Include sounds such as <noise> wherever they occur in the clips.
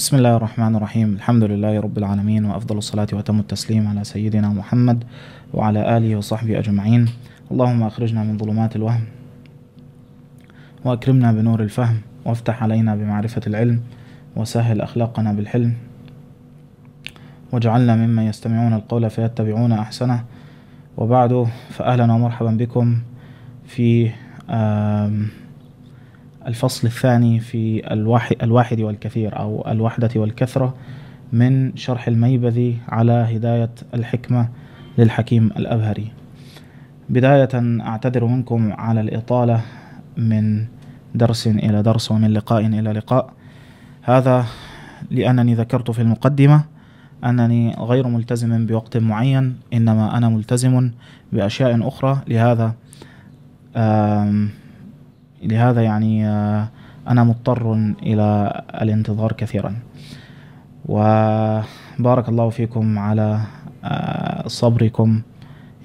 بسم الله الرحمن الرحيم الحمد لله رب العالمين وأفضل الصلاة وأتم التسليم على سيدنا محمد وعلى آله وصحبه أجمعين اللهم أخرجنا من ظلمات الوهم وأكرمنا بنور الفهم وافتح علينا بمعرفة العلم وسهل أخلاقنا بالحلم واجعلنا ممن يستمعون القول فيتبعون أحسنه وبعد فأهلا ومرحبا بكم في آم الفصل الثاني في الواحد, الواحد والكثير أو الوحدة والكثرة من شرح الميبذي على هداية الحكمة للحكيم الأبهري بداية أعتذر منكم على الإطالة من درس إلى درس ومن لقاء إلى لقاء هذا لأنني ذكرت في المقدمة أنني غير ملتزم بوقت معين إنما أنا ملتزم بأشياء أخرى لهذا لهذا يعني آه، أنا مضطر إلى الانتظار كثيرا وبارك الله فيكم على آه، صبركم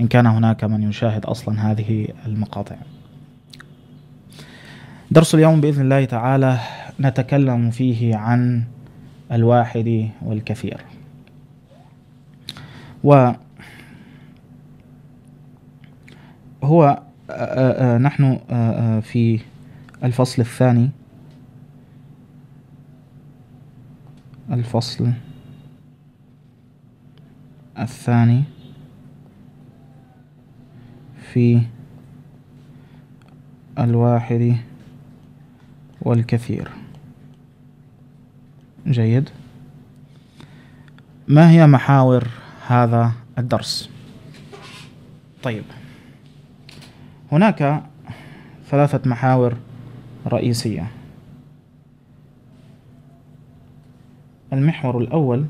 إن كان هناك من يشاهد أصلا هذه المقاطع درس اليوم بإذن الله تعالى نتكلم فيه عن الواحد والكثير و هو آه، آه، آه، نحن في الفصل الثاني الفصل الثاني في الواحد والكثير جيد ما هي محاور هذا الدرس طيب هناك ثلاثة محاور رئيسية المحور الأول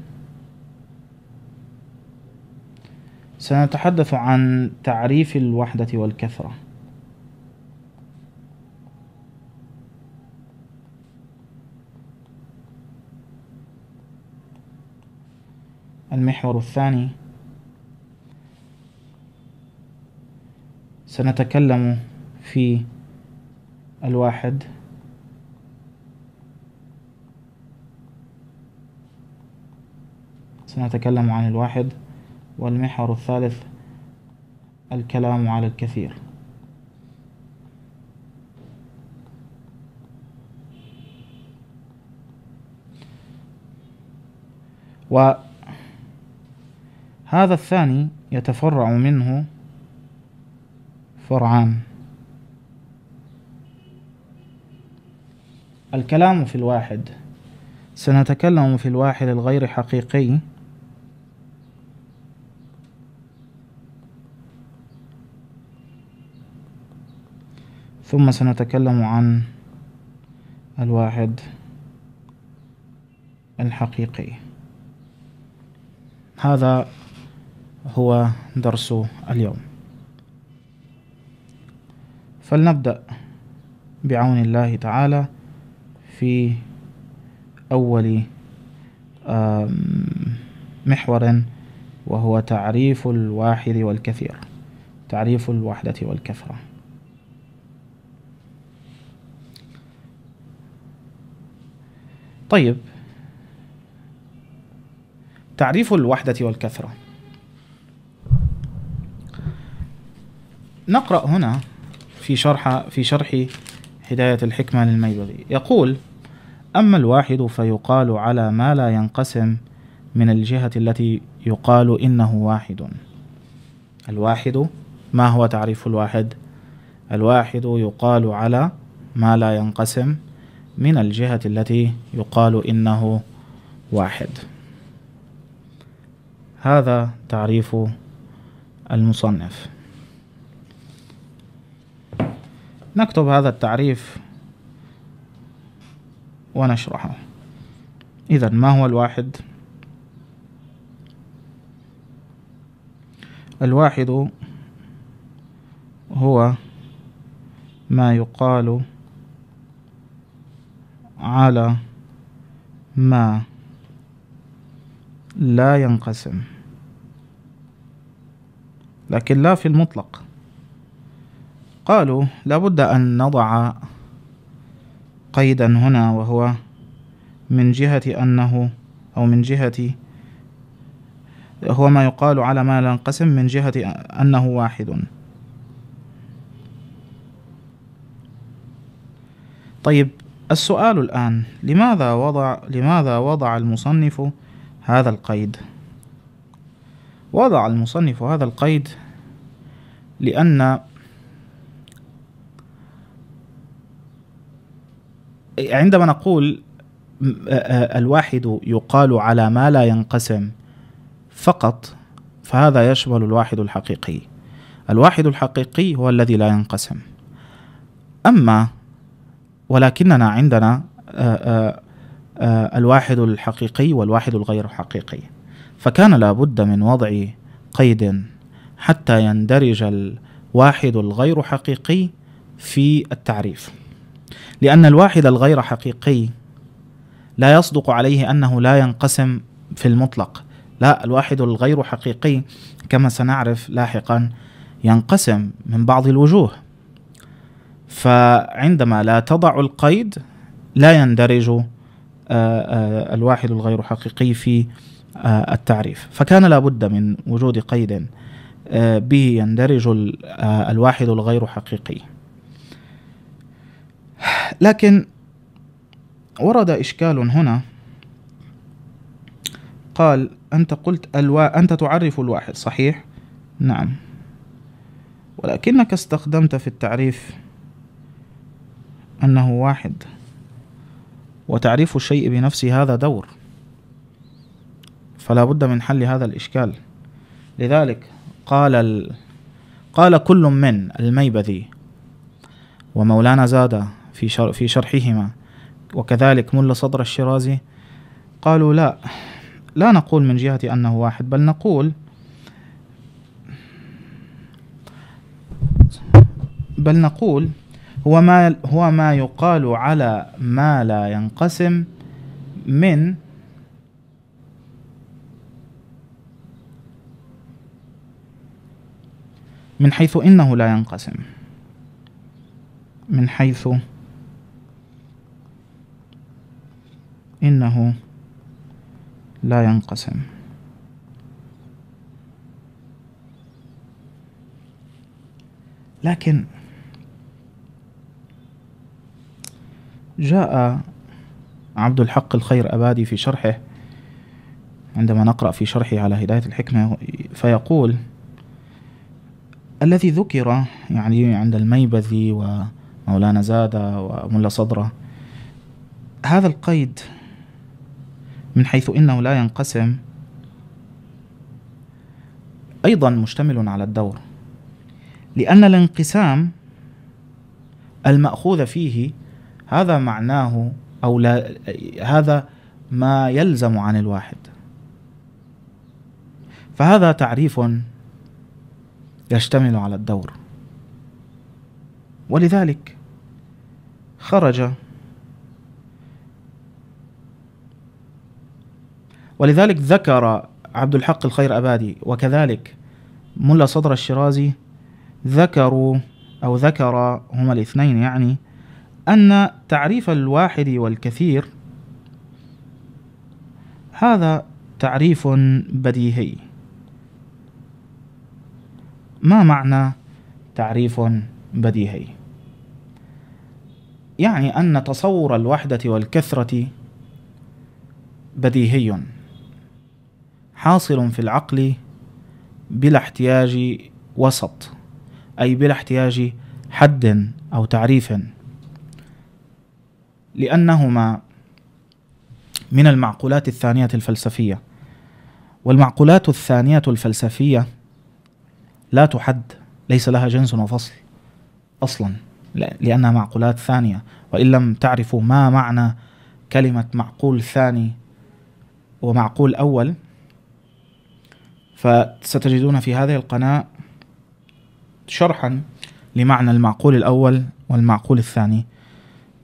سنتحدث عن تعريف الوحدة والكثرة المحور الثاني سنتكلم في الواحد سنتكلم عن الواحد والمحور الثالث الكلام على الكثير وهذا الثاني يتفرع منه فرعان الكلام في الواحد سنتكلم في الواحد الغير حقيقي ثم سنتكلم عن الواحد الحقيقي هذا هو درس اليوم فلنبدأ بعون الله تعالى في أول محور وهو تعريف الواحد والكثير تعريف الوحدة والكثرة طيب تعريف الوحدة والكثرة نقرأ هنا في شرح في شرح هداية الحكمة للميبغي يقول أما الواحد فيقال على ما لا ينقسم من الجهة التي يقال إنه واحد الواحد ما هو تعريف الواحد الواحد يقال على ما لا ينقسم من الجهة التي يقال إنه واحد هذا تعريف المصنف نكتب هذا التعريف ونشرحه إذا ما هو الواحد؟ الواحد هو ما يقال على ما لا ينقسم لكن لا في المطلق قالوا لابد أن نضع قيدا هنا وهو من جهة أنه أو من جهة هو ما يقال على ما لا ينقسم من جهة أنه واحد طيب السؤال الآن لماذا وضع لماذا وضع المصنف هذا القيد؟ وضع المصنف هذا القيد لأن عندما نقول الواحد يقال على ما لا ينقسم فقط فهذا يشمل الواحد الحقيقي الواحد الحقيقي هو الذي لا ينقسم أما ولكننا عندنا الواحد الحقيقي والواحد الغير حقيقي فكان لابد من وضع قيد حتى يندرج الواحد الغير حقيقي في التعريف لأن الواحد الغير حقيقي لا يصدق عليه أنه لا ينقسم في المطلق لا الواحد الغير حقيقي كما سنعرف لاحقا ينقسم من بعض الوجوه فعندما لا تضع القيد لا يندرج آه، آه، الواحد الغير حقيقي في آه، التعريف فكان لابد من وجود قيد به يندرج الواحد الغير حقيقي لكن ورد إشكال هنا قال أنت قلت الوا... أنت تعرف الواحد صحيح؟ نعم ولكنك استخدمت في التعريف أنه واحد وتعريف الشيء بنفسه هذا دور فلا بد من حل هذا الإشكال لذلك قال ال... قال كل من الميبذي ومولانا زاد في شر في شرحهما وكذلك ملا صدر الشيرازي قالوا لا لا نقول من جهة أنه واحد بل نقول بل نقول هو ما هو ما يقال على ما لا ينقسم من من حيث انه لا ينقسم من حيث إنه لا ينقسم لكن جاء عبد الحق الخير أبادي في شرحه عندما نقرأ في شرحه على هداية الحكمة فيقول الذي ذكر يعني عند الميبذي ومولانا زادة وملا صدره هذا القيد من حيث انه لا ينقسم ايضا مشتمل على الدور لان الانقسام الماخوذ فيه هذا معناه او لا هذا ما يلزم عن الواحد فهذا تعريف يشتمل على الدور ولذلك خرج ولذلك ذكر عبد الحق الخير أبادي وكذلك ملا صدر الشرازي ذكروا أو ذكر هما الاثنين يعني أن تعريف الواحد والكثير هذا تعريف بديهي ما معنى تعريف بديهي يعني أن تصور الوحدة والكثرة بديهي حاصل في العقل بلا احتياج وسط أي بلا احتياج حد أو تعريف لأنهما من المعقولات الثانية الفلسفية والمعقولات الثانية الفلسفية لا تحد ليس لها جنس وفصل أصلا لأنها معقولات ثانية وإن لم تعرفوا ما معنى كلمة معقول ثاني ومعقول أول فستجدون في هذه القناة شرحا لمعنى المعقول الأول والمعقول الثاني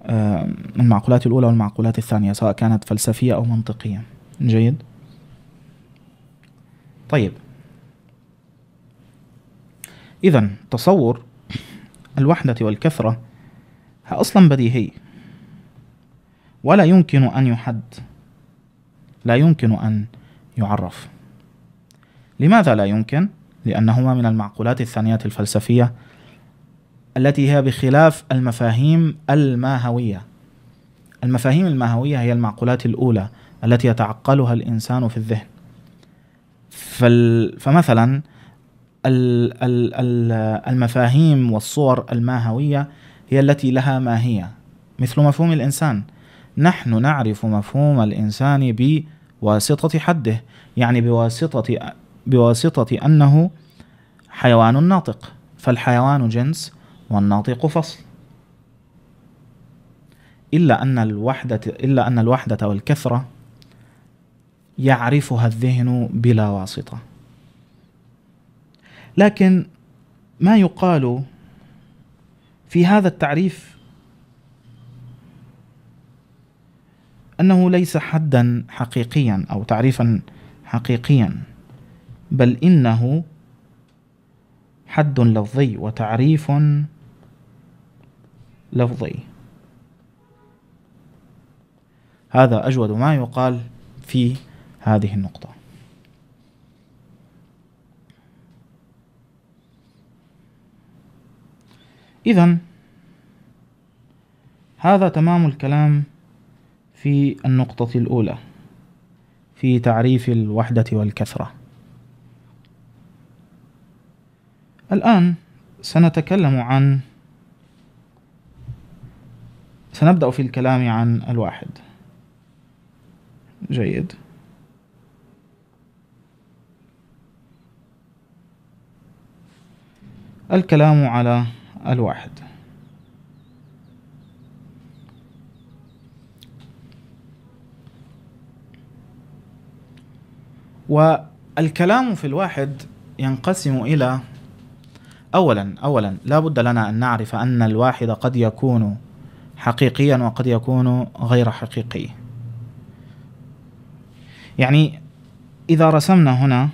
آه، المعقولات الأولى والمعقولات الثانية سواء كانت فلسفية أو منطقية جيد طيب إذا تصور الوحدة والكثرة أصلا بديهي ولا يمكن أن يحد لا يمكن أن يعرف لماذا لا يمكن؟ لأنهما من المعقولات الثانية الفلسفية التي هي بخلاف المفاهيم الماهوية المفاهيم الماهوية هي المعقولات الأولى التي يتعقلها الإنسان في الذهن فمثلا المفاهيم والصور الماهوية هي التي لها ماهية مثل مفهوم الإنسان نحن نعرف مفهوم الإنسان بواسطة حده يعني بواسطة بواسطة أنه حيوان ناطق فالحيوان جنس والناطق فصل إلا أن الوحدة إلا أن الوحدة والكثرة يعرفها الذهن بلا واسطة لكن ما يقال في هذا التعريف أنه ليس حدا حقيقيا أو تعريفا حقيقيا بل إنه حد لفظي وتعريف لفظي هذا أجود ما يقال في هذه النقطة إذا هذا تمام الكلام في النقطة الأولى في تعريف الوحدة والكثرة الآن سنتكلم عن سنبدأ في الكلام عن الواحد جيد الكلام على الواحد والكلام في الواحد ينقسم إلى أولا أولا لا بد لنا أن نعرف أن الواحد قد يكون حقيقيا وقد يكون غير حقيقي يعني إذا رسمنا هنا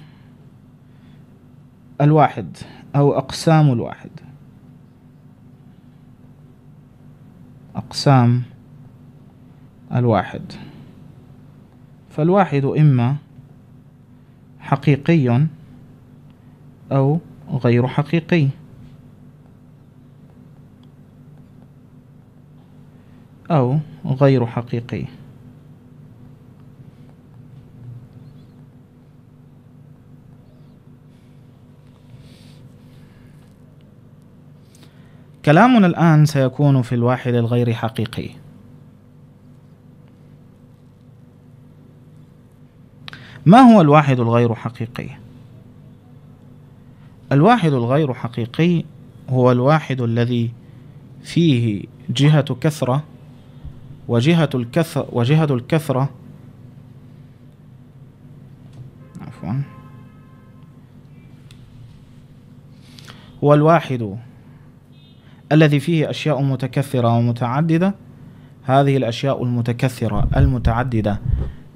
الواحد أو أقسام الواحد أقسام الواحد فالواحد إما حقيقي أو غير حقيقي أو غير حقيقي كلامنا الآن سيكون في الواحد الغير حقيقي ما هو الواحد الغير حقيقي؟ الواحد الغير حقيقي هو الواحد الذي فيه جهة كثرة وجهة الكثرة وجهة الكثرة عفوا هو الواحد الذي فيه أشياء متكثرة ومتعددة هذه الأشياء المتكثرة المتعددة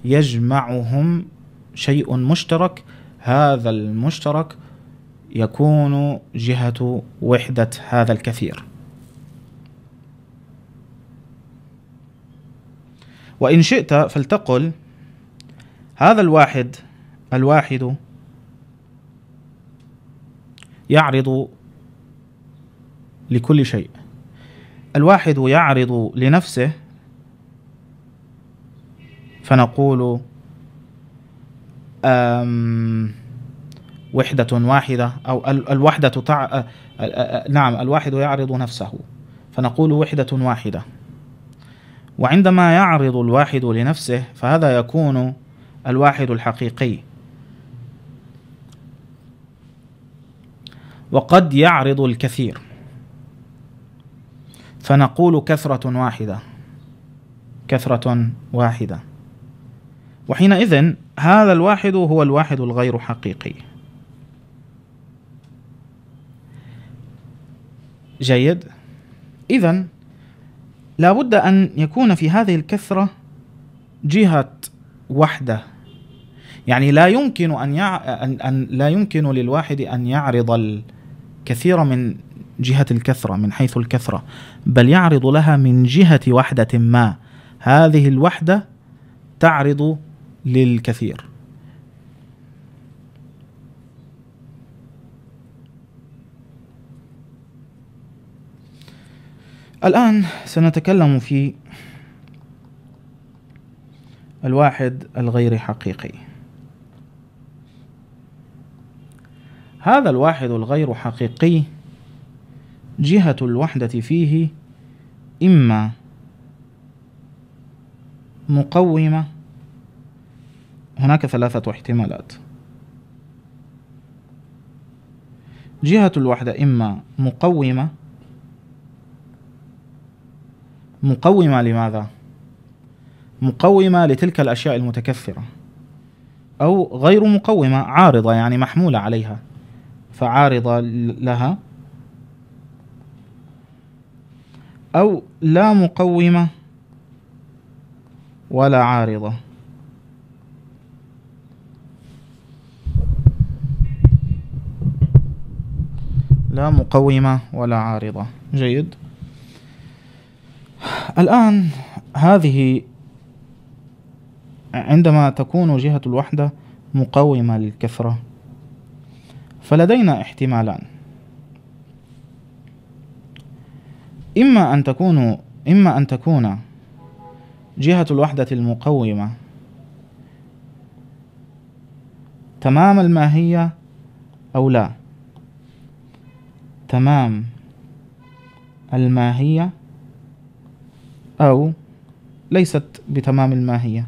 يجمعهم شيء مشترك هذا المشترك يكون جهة وحدة هذا الكثير وإن شئت فلتقل هذا الواحد الواحد يعرض لكل شيء الواحد يعرض لنفسه فنقول أم وحدة واحدة أو الوحدة تع... نعم الواحد يعرض نفسه فنقول وحدة واحدة وعندما يعرض الواحد لنفسه فهذا يكون الواحد الحقيقي وقد يعرض الكثير فنقول كثرة واحدة كثرة واحدة وحينئذ هذا الواحد هو الواحد الغير حقيقي جيد إذا لابد أن يكون في هذه الكثرة جهة وحدة يعني لا يمكن أن, يع... أن... أن لا يمكن للواحد أن يعرض الكثير من جهة الكثرة من حيث الكثرة بل يعرض لها من جهة وحدة ما هذه الوحدة تعرض للكثير الآن سنتكلم في الواحد الغير حقيقي هذا الواحد الغير حقيقي جهة الوحدة فيه إما مقومة هناك ثلاثة احتمالات جهة الوحدة إما مقومة مقومة لماذا؟ مقومة لتلك الأشياء المتكثرة أو غير مقومة عارضة يعني محمولة عليها فعارضة لها أو لا مقومة ولا عارضة لا مقومة ولا عارضة جيد الآن هذه عندما تكون جهة الوحدة مقاومة للكثرة فلدينا احتمالان إما أن تكون إما أن تكون جهة الوحدة المقومة تمام الماهية أو لا تمام الماهية أو ليست بتمام الماهية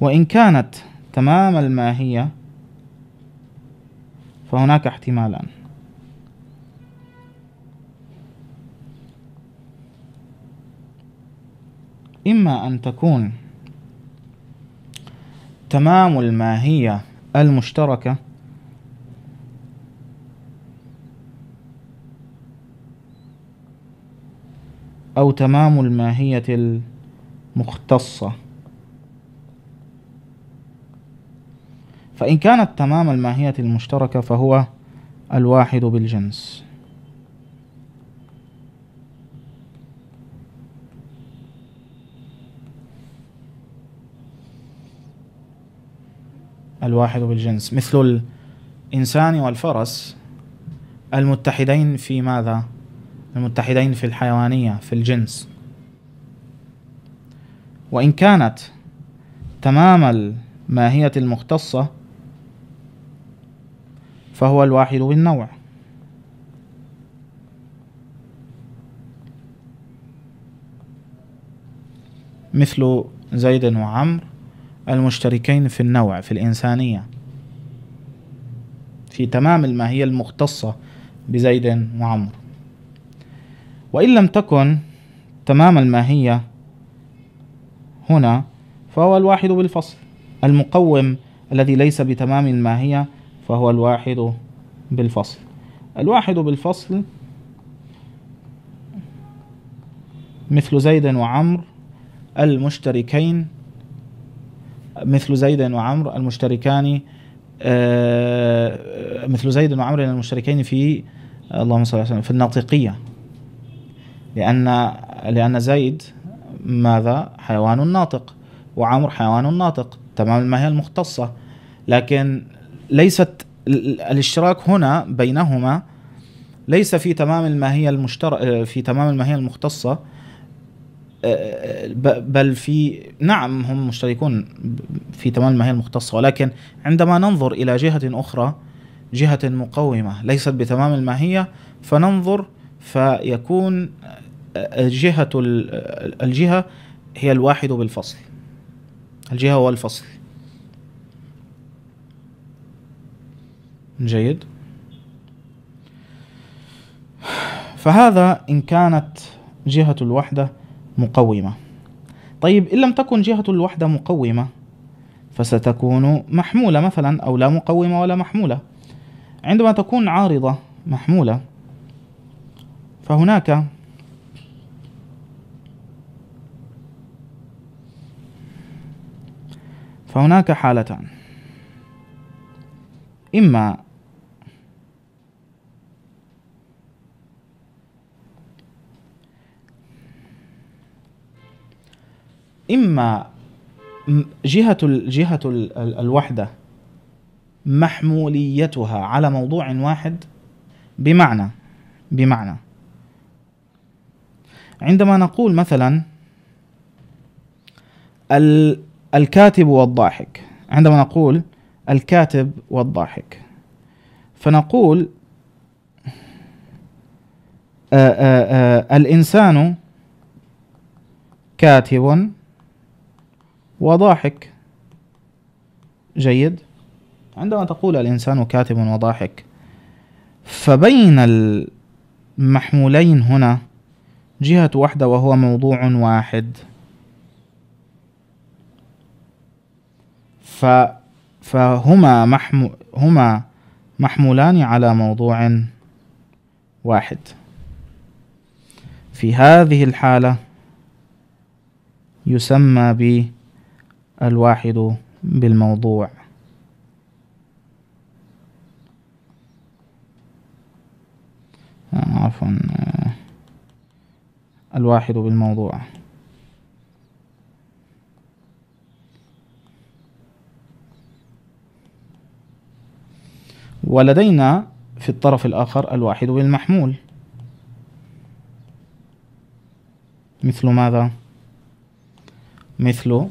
وإن كانت تمام الماهية فهناك احتمالان إما أن تكون تمام الماهية المشتركة أو تمام الماهية المختصة فإن كانت تمام الماهية المشتركة فهو الواحد بالجنس الواحد بالجنس مثل الإنسان والفرس المتحدين في ماذا؟ المتحدين في الحيوانية في الجنس وإن كانت تمام الماهية المختصة فهو الواحد بالنوع مثل زيد وعمر المشتركين في النوع في الإنسانية في تمام الماهية المختصة بزيد وعمر وإن لم تكن تمام الماهية هنا فهو الواحد بالفصل المقوم الذي ليس بتمام الماهية فهو الواحد بالفصل الواحد بالفصل مثل زيد وعمر المشتركين مثل زيد وعمر المشتركان آه، مثل زيد وعمر المشتركين في اللهم صل على في الناطقية لأن لأن زيد ماذا حيوان ناطق وعمر حيوان ناطق تمام هي المختصة لكن ليست الاشتراك هنا بينهما ليس في تمام الماهية المشتر في تمام الماهية المختصة آه، بل في نعم هم مشتركون في تمام الماهية المختصة ولكن عندما ننظر إلى جهة أخرى جهة مقومة ليست بتمام الماهية فننظر فيكون جهة الجهة هي الواحد بالفصل الجهة هو الفصل جيد فهذا إن كانت جهة الوحدة مقومة طيب إن لم تكن جهة الوحدة مقومة فستكون محمولة مثلا أو لا مقومة ولا محمولة عندما تكون عارضة محمولة فهناك فهناك حالتان إما إما جهة جهة الوحدة محموليتها على موضوع واحد بمعنى بمعنى عندما نقول مثلا ال الكاتب والضاحك عندما نقول الكاتب والضاحك فنقول آآ آه، آآ آه، آه، الإنسان كاتب وضاحك جيد عندما تقول الإنسان كاتب وضاحك فبين المحمولين هنا جهة واحدة وهو موضوع واحد ف فهما محمو هما محمولان على موضوع واحد في هذه الحالة يسمى بالواحد بالموضوع آه، عفوا آه، الواحد بالموضوع ولدينا في الطرف الآخر الواحد بالمحمول مثل ماذا؟ مثل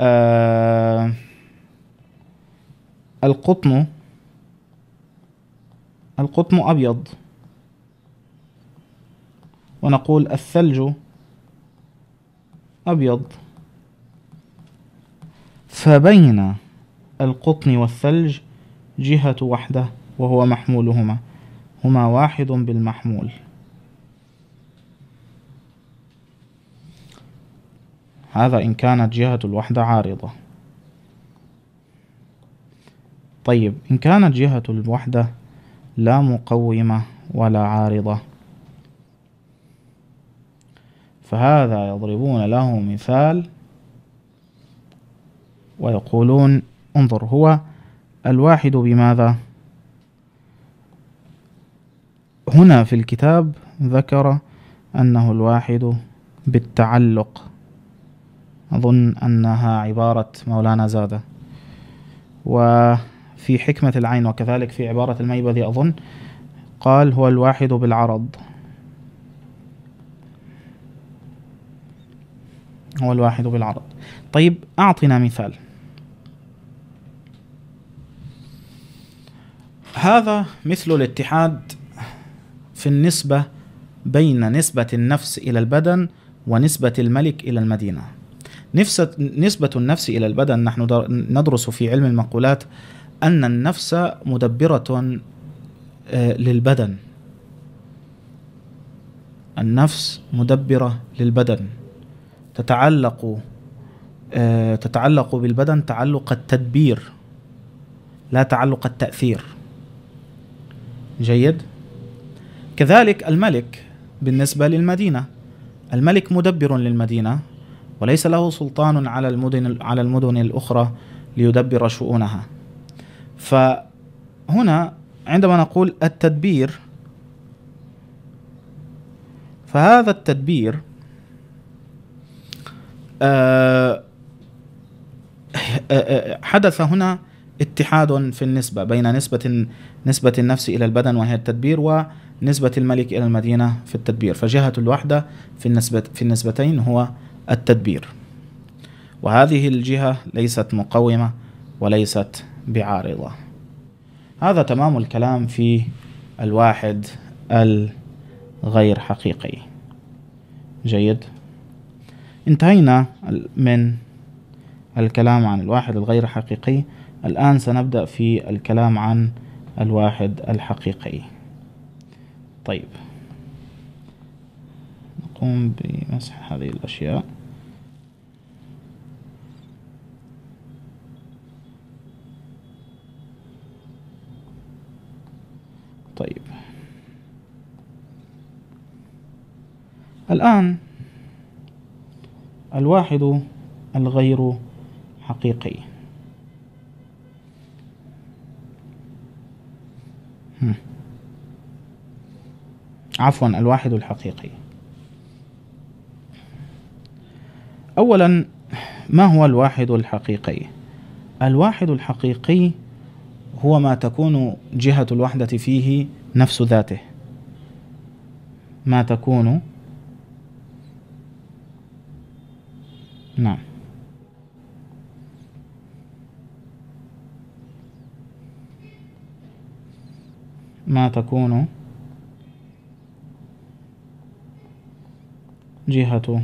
آه القطن القطن أبيض ونقول الثلج أبيض فبين القطن والثلج جهة وحدة وهو محمولهما هما واحد بالمحمول هذا إن كانت جهة الوحدة عارضة طيب إن كانت جهة الوحدة لا مقومة ولا عارضة فهذا يضربون له مثال ويقولون انظر هو الواحد بماذا هنا في الكتاب ذكر أنه الواحد بالتعلق أظن أنها عبارة مولانا زادة وفي حكمة العين وكذلك في عبارة الميبذي أظن قال هو الواحد بالعرض هو الواحد بالعرض طيب أعطنا مثال هذا مثل الاتحاد في النسبة بين نسبة النفس إلى البدن ونسبة الملك إلى المدينة نسبة النفس إلى البدن نحن ندرس في علم المقولات أن النفس مدبرة آه، للبدن النفس مدبرة للبدن تتعلق آه، تتعلق بالبدن تعلق التدبير لا تعلق التأثير جيد كذلك الملك بالنسبة للمدينة الملك مدبر للمدينة وليس له سلطان على المدن على المدن الأخرى ليدبر شؤونها فهنا عندما نقول التدبير فهذا التدبير آه، <laughs> آه، آه، حدث هنا اتحاد في النسبة بين نسبة نسبة النفس إلى البدن وهي التدبير ونسبة الملك إلى المدينة في التدبير فجهة الوحدة في النسبة في النسبتين هو التدبير وهذه الجهة ليست مقومة وليست بعارضة هذا تمام الكلام في الواحد الغير حقيقي جيد انتهينا من الكلام عن الواحد الغير حقيقي الآن سنبدأ في الكلام عن الواحد الحقيقي طيب نقوم بمسح هذه الأشياء طيب الآن الواحد الغير حقيقي عفوا الواحد الحقيقي اولا ما هو الواحد الحقيقي الواحد الحقيقي هو ما تكون جهة الوحدة فيه نفس ذاته ما تكون نعم ما تكون جهة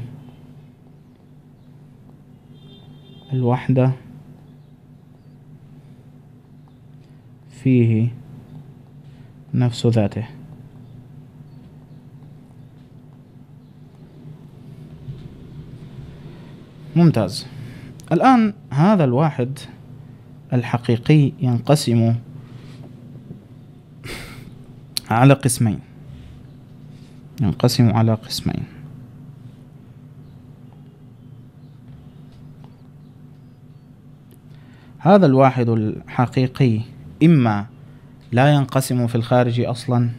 الوحدة فيه نفس ذاته ممتاز الآن هذا الواحد الحقيقي ينقسم على قسمين ينقسم على قسمين هذا الواحد الحقيقي إما لا ينقسم في الخارج أصلا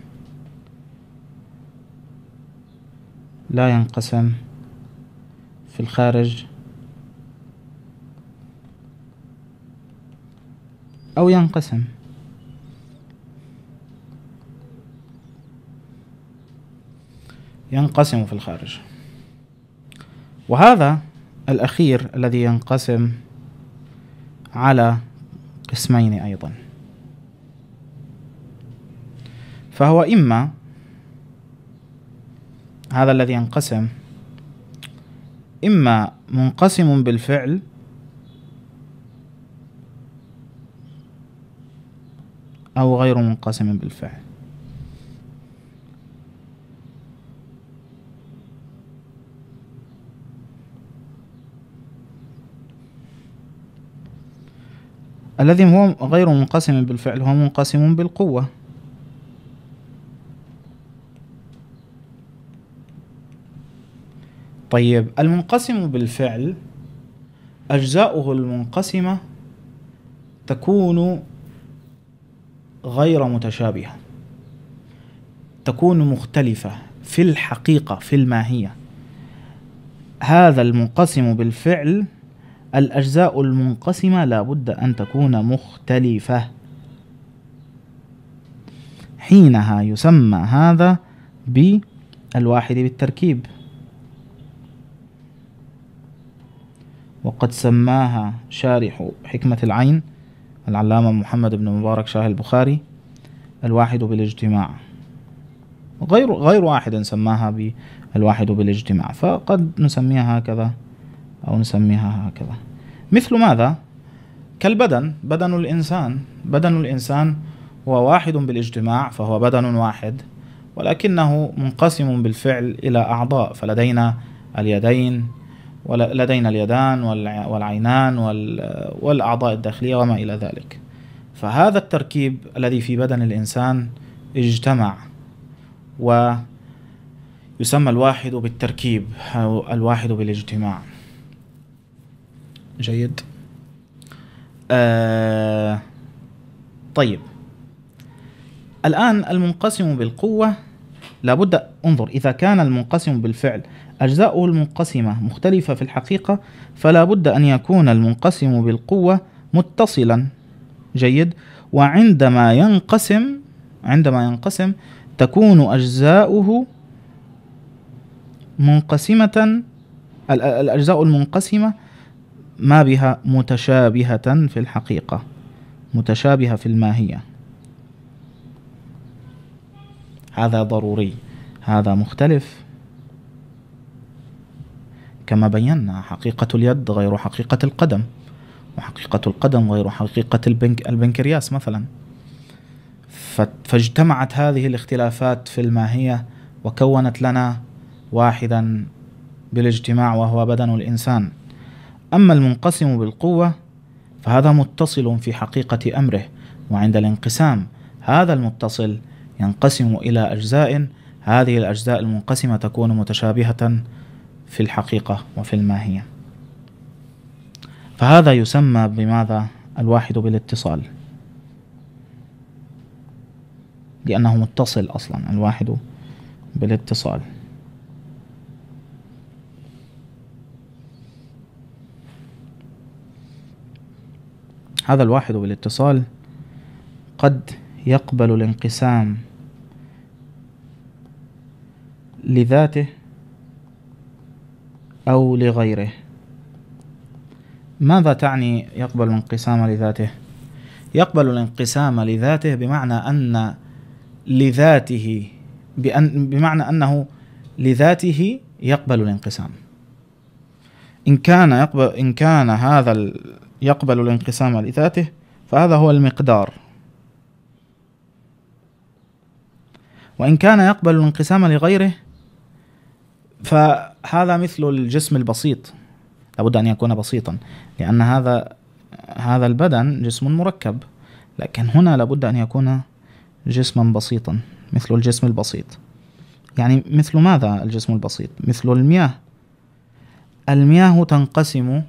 لا ينقسم في الخارج أو ينقسم ينقسم في الخارج وهذا الأخير الذي ينقسم على قسمين أيضا فهو إما هذا الذي ينقسم إما منقسم بالفعل أو غير منقسم بالفعل الذي هو غير منقسم بالفعل هو منقسم بالقوة طيب المنقسم بالفعل أجزاؤه المنقسمة تكون غير متشابهة تكون مختلفة في الحقيقة في الماهية هذا المنقسم بالفعل الأجزاء المنقسمة لابد أن تكون مختلفة حينها يسمى هذا بالواحد بالتركيب وقد سماها شارح حكمة العين العلامة محمد بن مبارك شاه البخاري الواحد بالاجتماع غير غير واحد سماها بالواحد بالاجتماع فقد نسميها هكذا أو نسميها هكذا مثل ماذا؟ كالبدن بدن الإنسان بدن الإنسان هو واحد بالاجتماع فهو بدن واحد ولكنه منقسم بالفعل إلى أعضاء فلدينا اليدين ولدينا اليدان والعينان والأعضاء الداخلية وما إلى ذلك فهذا التركيب الذي في بدن الإنسان اجتمع ويسمى الواحد بالتركيب أو الواحد بالاجتماع جيد آه طيب الآن المنقسم بالقوة لابد انظر إذا كان المنقسم بالفعل أجزاؤه المنقسمة مختلفة في الحقيقة فلا بد أن يكون المنقسم بالقوة متصلا جيد وعندما ينقسم عندما ينقسم تكون أجزاؤه منقسمة الأجزاء المنقسمة ما بها متشابهة في الحقيقة متشابهة في الماهية هذا ضروري هذا مختلف كما بينا حقيقة اليد غير حقيقة القدم وحقيقة القدم غير حقيقة البنك البنكرياس مثلا فاجتمعت هذه الاختلافات في الماهية وكونت لنا واحدا بالاجتماع وهو بدن الإنسان أما المنقسم بالقوة فهذا متصل في حقيقة أمره وعند الانقسام هذا المتصل ينقسم إلى أجزاء هذه الأجزاء المنقسمة تكون متشابهة في الحقيقة وفي الماهية فهذا يسمى بماذا الواحد بالاتصال لأنه متصل أصلا الواحد بالاتصال هذا الواحد بالاتصال قد يقبل الانقسام لذاته أو لغيره ماذا تعني يقبل الانقسام لذاته؟ يقبل الانقسام لذاته بمعنى أن لذاته بأن بمعنى أنه لذاته يقبل الانقسام إن كان يقبل إن كان هذا يقبل الانقسام لذاته فهذا هو المقدار وإن كان يقبل الانقسام لغيره فهذا مثل الجسم البسيط لابد أن يكون بسيطا لأن هذا هذا البدن جسم مركب لكن هنا لابد أن يكون جسما بسيطا مثل الجسم البسيط يعني مثل ماذا الجسم البسيط مثل المياه المياه تنقسم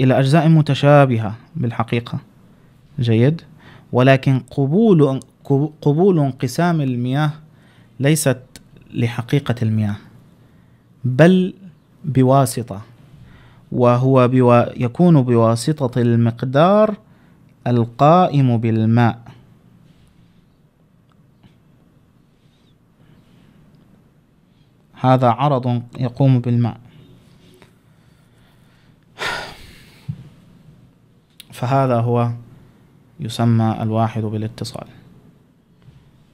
إلى أجزاء متشابهة بالحقيقة جيد ولكن قبول قبول انقسام المياه ليست لحقيقة المياه بل بواسطة وهو بوا يكون بواسطة المقدار القائم بالماء هذا عرض يقوم بالماء فهذا هو يسمى الواحد بالاتصال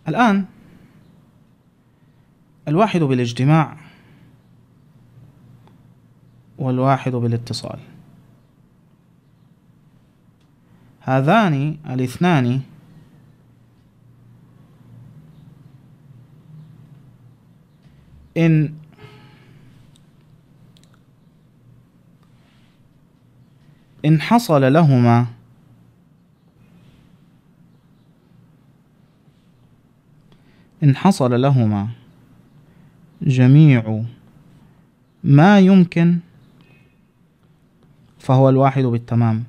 الآن الواحد بالاجتماع والواحد بالاتصال هذان الاثنان إن إن حصل لهما إن حصل لهما جميع ما يمكن فهو الواحد بالتمام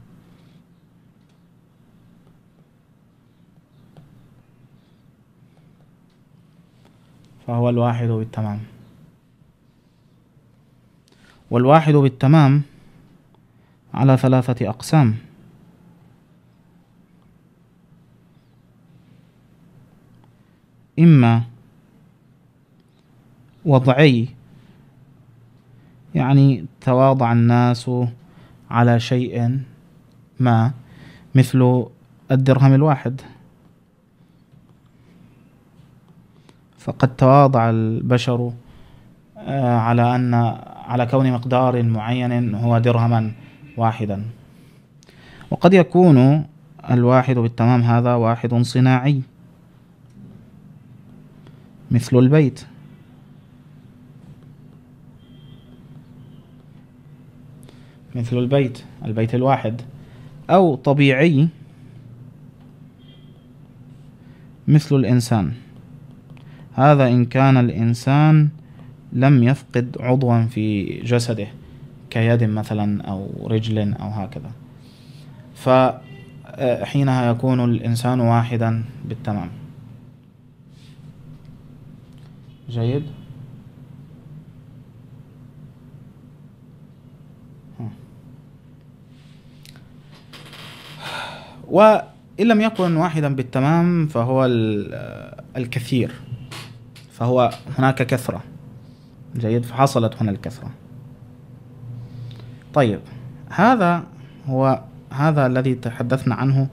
فهو الواحد بالتمام والواحد بالتمام على ثلاثة أقسام إما وضعي يعني تواضع الناس على شيء ما مثل الدرهم الواحد فقد تواضع البشر آه، على أن على كون مقدار معين هو درهما واحدا وقد يكون الواحد بالتمام هذا واحد صناعي مثل البيت مثل البيت البيت الواحد أو طبيعي مثل الإنسان هذا إن كان الإنسان لم يفقد عضوا في جسده كيد مثلا أو رجل أو هكذا فحينها يكون الإنسان واحدا بالتمام جيد وإن لم يكن واحدا بالتمام فهو الكثير فهو هناك كثرة جيد فحصلت هنا الكثرة طيب هذا هو هذا الذي تحدثنا عنه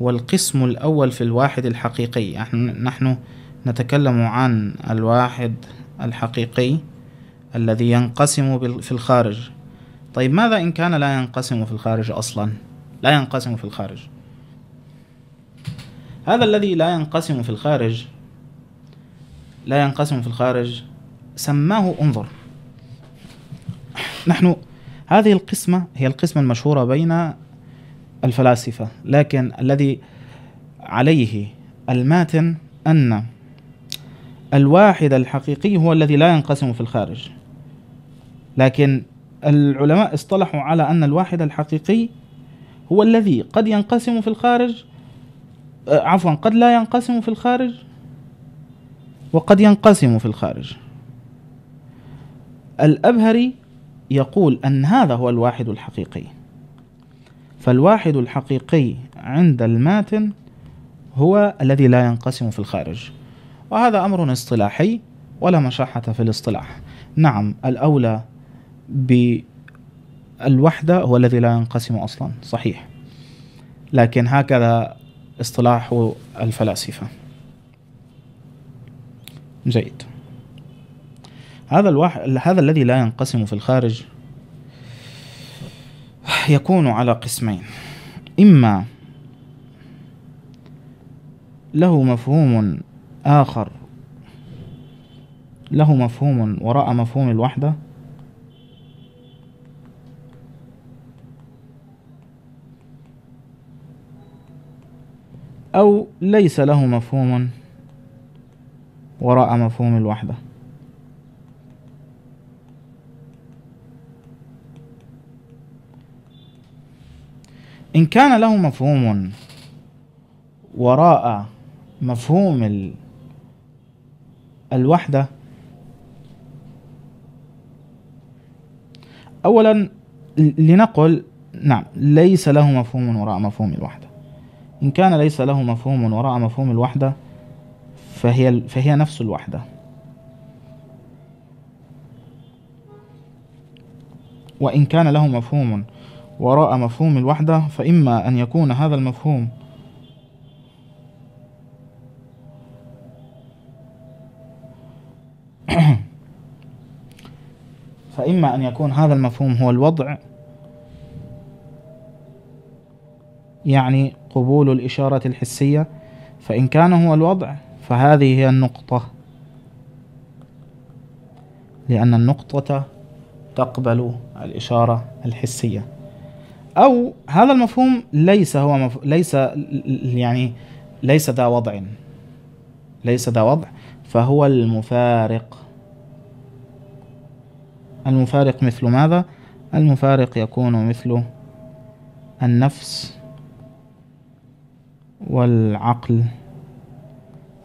والقسم الأول في الواحد الحقيقي نحن نتكلم عن الواحد الحقيقي الذي ينقسم في الخارج طيب ماذا إن كان لا ينقسم في الخارج أصلا لا ينقسم في الخارج هذا الذي لا ينقسم في الخارج لا ينقسم في الخارج سماه انظر نحن هذه القسمة هي القسمة المشهورة بين الفلاسفة لكن الذي عليه الماتن أن الواحد الحقيقي هو الذي لا ينقسم في الخارج لكن العلماء اصطلحوا على أن الواحد الحقيقي هو الذي قد ينقسم في الخارج آه، عفوا قد لا ينقسم في الخارج وقد ينقسم في الخارج الأبهري يقول أن هذا هو الواحد الحقيقي فالواحد الحقيقي عند الماتن هو الذي لا ينقسم في الخارج وهذا أمر اصطلاحي ولا مشاحة في الاصطلاح نعم الأولى بالوحدة هو الذي لا ينقسم أصلا صحيح لكن هكذا اصطلاح الفلاسفة جيد هذا الواحد هذا الذي لا ينقسم في الخارج يكون على قسمين إما له مفهوم آخر له مفهوم وراء مفهوم الوحدة أو ليس له مفهوم وراء مفهوم الوحده إن كان له مفهوم وراء مفهوم الوحدة أولا لنقل نعم ليس له مفهوم وراء مفهوم الوحدة إن كان ليس له مفهوم وراء مفهوم الوحدة فهي فهي نفس الوحدة وإن كان له مفهوم وراء مفهوم الوحدة فإما أن يكون هذا المفهوم <coughs> فإما أن يكون هذا المفهوم هو الوضع يعني قبول الإشارة الحسية فإن كان هو الوضع فهذه هي النقطة لأن النقطة تقبل الإشارة الحسية أو هذا المفهوم ليس هو مف... ليس يعني ليس ذا وضع ليس ذا وضع فهو المفارق المفارق مثل ماذا؟ المفارق يكون مثل النفس والعقل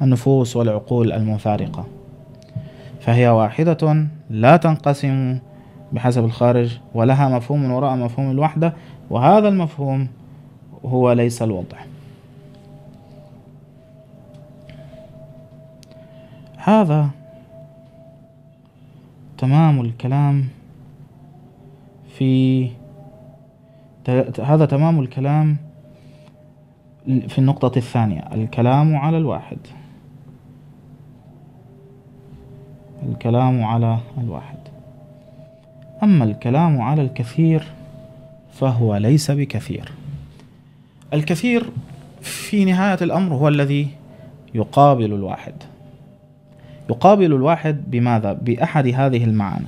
النفوس والعقول المفارقة فهي واحدة لا تنقسم بحسب الخارج ولها مفهوم وراء مفهوم الوحدة وهذا المفهوم هو ليس الوضع هذا تمام الكلام في هذا تمام الكلام في النقطة الثانية الكلام على الواحد الكلام على الواحد أما الكلام على الكثير فهو ليس بكثير الكثير في نهاية الأمر هو الذي يقابل الواحد يقابل الواحد بماذا؟ بأحد هذه المعاني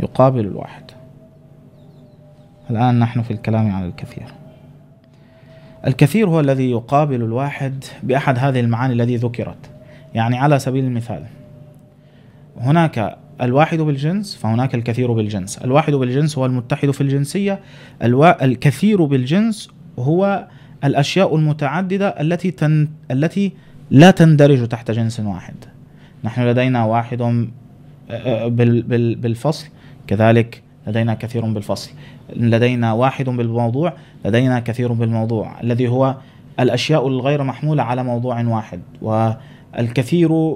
يقابل الواحد الآن نحن في الكلام عن الكثير الكثير هو الذي يقابل الواحد بأحد هذه المعاني الذي ذكرت يعني على سبيل المثال هناك الواحد بالجنس فهناك الكثير بالجنس الواحد بالجنس هو المتحد في الجنسية الوا... الكثير بالجنس هو الأشياء المتعددة التي تن... التي لا تندرج تحت جنس واحد نحن لدينا واحد آه، آه، بال... بال... بالفصل كذلك لدينا كثير بالفصل لدينا واحد بالموضوع لدينا كثير بالموضوع الذي هو الأشياء الغير محمولة على موضوع واحد و الكثير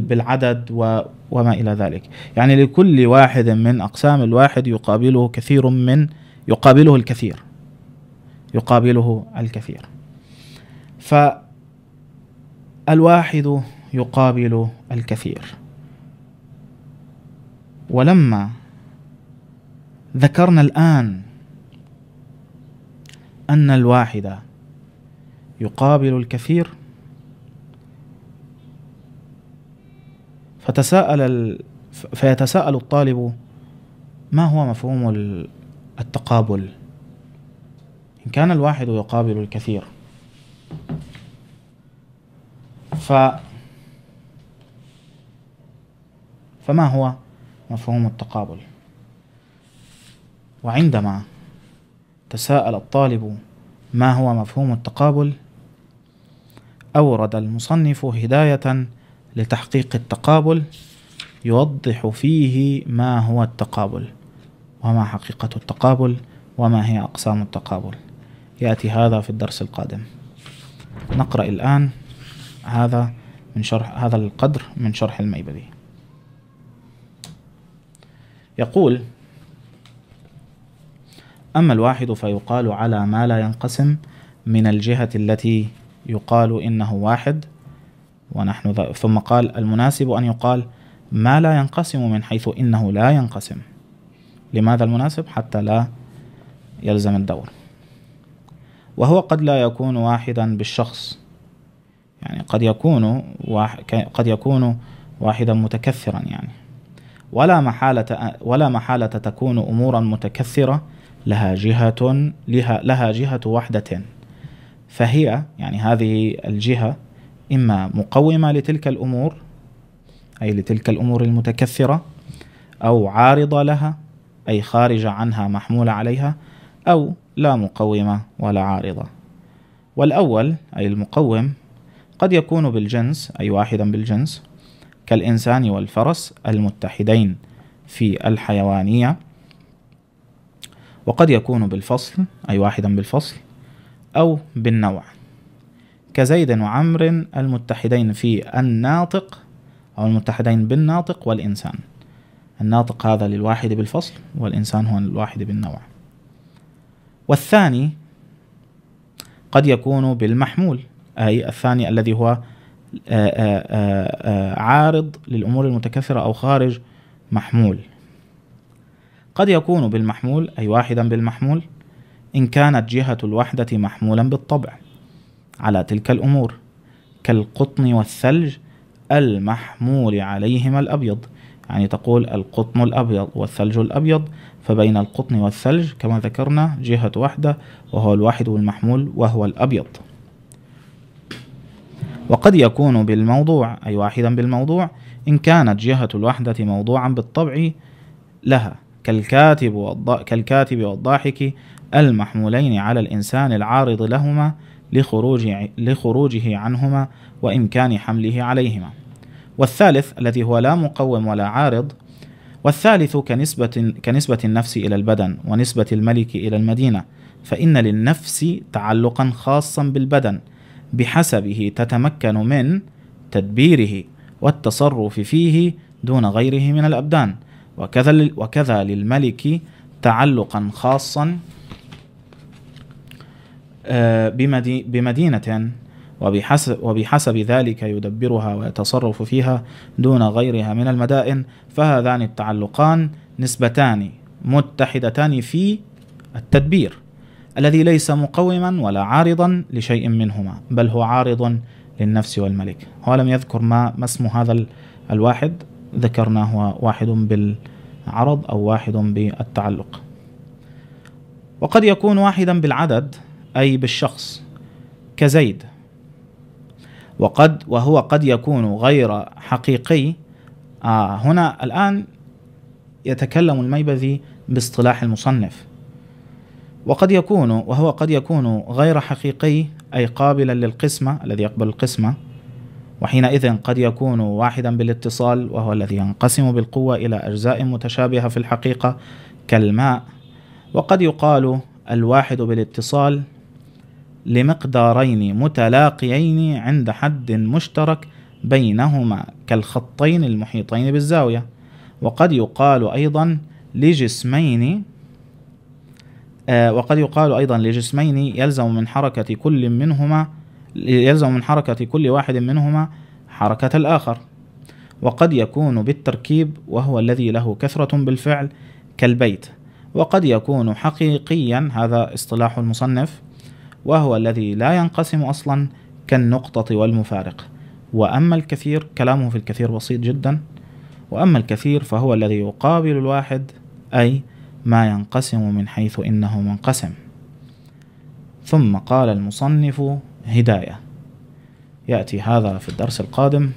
بالعدد وما إلى ذلك يعني لكل واحد من أقسام الواحد يقابله كثير من يقابله الكثير يقابله الكثير فالواحد يقابل الكثير ولما ذكرنا الآن أن الواحد يقابل الكثير فتساءل ال... فيتساءل الطالب ما هو مفهوم التقابل إن كان الواحد يقابل الكثير ف فما هو مفهوم التقابل وعندما تساءل الطالب ما هو مفهوم التقابل أورد المصنف هداية لتحقيق التقابل يوضح فيه ما هو التقابل وما حقيقة التقابل وما هي أقسام التقابل يأتي هذا في الدرس القادم نقرأ الآن هذا من شرح هذا القدر من شرح الميبلي يقول أما الواحد فيقال على ما لا ينقسم من الجهة التي يقال إنه واحد ونحن ثم قال المناسب أن يقال ما لا ينقسم من حيث إنه لا ينقسم لماذا المناسب حتى لا يلزم الدور وهو قد لا يكون واحدا بالشخص يعني قد يكون واحد قد يكون واحدا متكثرا يعني ولا محالة ولا محالة تكون أمورا متكثرة لها جهة لها لها جهة وحدة فهي يعني هذه الجهة إما مقومة لتلك الأمور أي لتلك الأمور المتكثرة أو عارضة لها أي خارجة عنها محمولة عليها أو لا مقومة ولا عارضة والأول أي المقوم قد يكون بالجنس أي واحدا بالجنس كالإنسان والفرس المتحدين في الحيوانية وقد يكون بالفصل أي واحدا بالفصل أو بالنوع كزيد وعمر المتحدين في الناطق أو المتحدين بالناطق والإنسان الناطق هذا للواحد بالفصل والإنسان هو الواحد بالنوع والثاني قد يكون بالمحمول أي الثاني الذي هو آه، آه، آه، عارض للأمور المتكثرة أو خارج محمول قد يكون بالمحمول أي واحدا بالمحمول إن كانت جهة الوحدة محمولا بالطبع على تلك الأمور كالقطن والثلج المحمول عليهما الأبيض يعني تقول القطن الأبيض والثلج الأبيض فبين القطن والثلج كما ذكرنا جهة واحدة وهو الواحد المحمول وهو الأبيض وقد يكون بالموضوع أي واحدا بالموضوع إن كانت جهة الوحدة موضوعا بالطبع لها كالكاتب, كالكاتب والضاحك المحمولين على الإنسان العارض لهما لخروج لخروجه عنهما وإمكان حمله عليهما والثالث الذي هو لا مقوم ولا عارض والثالث كنسبة, كنسبة النفس إلى البدن ونسبة الملك إلى المدينة فإن للنفس تعلقا خاصا بالبدن بحسبه تتمكن من تدبيره والتصرف فيه دون غيره من الأبدان وكذا, وكذا للملك تعلقا خاصا آه، بمدينة وبحسب, وبحسب ذلك يدبرها ويتصرف فيها دون غيرها من المدائن فهذان التعلقان نسبتان متحدتان في التدبير الذي ليس مقوما ولا عارضا لشيء منهما بل هو عارض للنفس والملك هو لم يذكر ما, ما اسم هذا الواحد ذكرنا هو واحد بالعرض أو واحد بالتعلق وقد يكون واحدا بالعدد أي بالشخص كزيد وقد وهو قد يكون غير حقيقي آه هنا الآن يتكلم الميبذي باصطلاح المصنف وقد يكون وهو قد يكون غير حقيقي أي قابلا للقسمة الذي يقبل القسمة وحينئذ قد يكون واحدا بالاتصال وهو الذي ينقسم بالقوة إلى أجزاء متشابهة في الحقيقة كالماء وقد يقال الواحد بالاتصال لمقدارين متلاقيين عند حد مشترك بينهما كالخطين المحيطين بالزاوية وقد يقال أيضا لجسمين آه، وقد يقال أيضا لجسمين يلزم من حركة كل منهما يلزم من حركة كل واحد منهما حركة الآخر وقد يكون بالتركيب وهو الذي له كثرة بالفعل كالبيت وقد يكون حقيقيا هذا اصطلاح المصنف وهو الذي لا ينقسم أصلا كالنقطة والمفارق وأما الكثير كلامه في الكثير بسيط جدا وأما الكثير فهو الذي يقابل الواحد أي ما ينقسم من حيث إنه منقسم ثم قال المصنف هداية يأتي هذا في الدرس القادم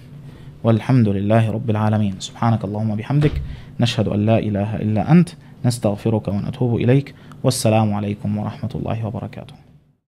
والحمد لله رب العالمين سبحانك اللهم بحمدك نشهد أن لا إله إلا أنت نستغفرك ونتوب إليك والسلام عليكم ورحمة الله وبركاته